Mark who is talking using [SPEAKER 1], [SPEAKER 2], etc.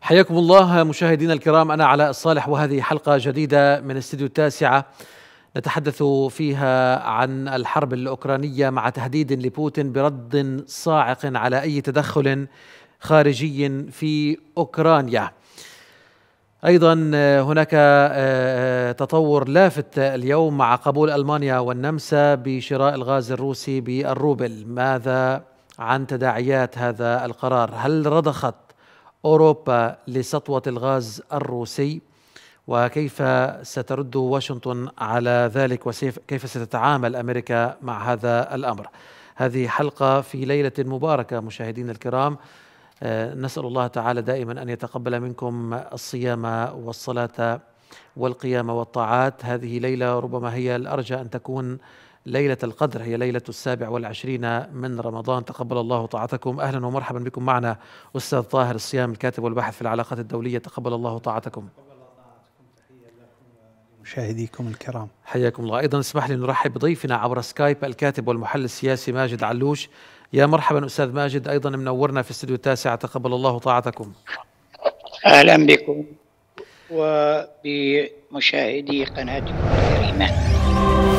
[SPEAKER 1] حياكم الله مشاهدينا الكرام انا علاء الصالح وهذه حلقه جديده من استديو التاسعه نتحدث فيها عن الحرب الاوكرانيه مع تهديد لبوتين برد صاعق على اي تدخل خارجي في اوكرانيا. ايضا هناك آه، آه، تطور لافت اليوم مع قبول المانيا والنمسا بشراء الغاز الروسي بالروبل، ماذا عن تداعيات هذا القرار؟ هل رضخت أوروبا لسطوة الغاز الروسي وكيف سترد واشنطن على ذلك وكيف ستتعامل أمريكا مع هذا الأمر هذه حلقة في ليلة مباركة مشاهدين الكرام آه، نسأل الله تعالى دائما أن يتقبل منكم الصيام والصلاة والقيام والطاعات هذه ليلة ربما هي الأرجى أن تكون ليلة القدر هي ليلة السابع والعشرين من رمضان تقبل الله طاعتكم أهلا ومرحبا بكم معنا أستاذ طاهر الصيام الكاتب والباحث في العلاقات الدولية تقبل الله طاعتكم
[SPEAKER 2] مشاهديكم الكرام
[SPEAKER 1] حياكم الله أيضا اسمح لي نرحب بضيفنا عبر سكايب الكاتب والمحلل السياسي ماجد علوش يا مرحبا أستاذ ماجد أيضا منورنا في استديو التاسع تقبل الله طاعتكم
[SPEAKER 2] أهلا بكم وبمشاهدي قناتكم الكريمة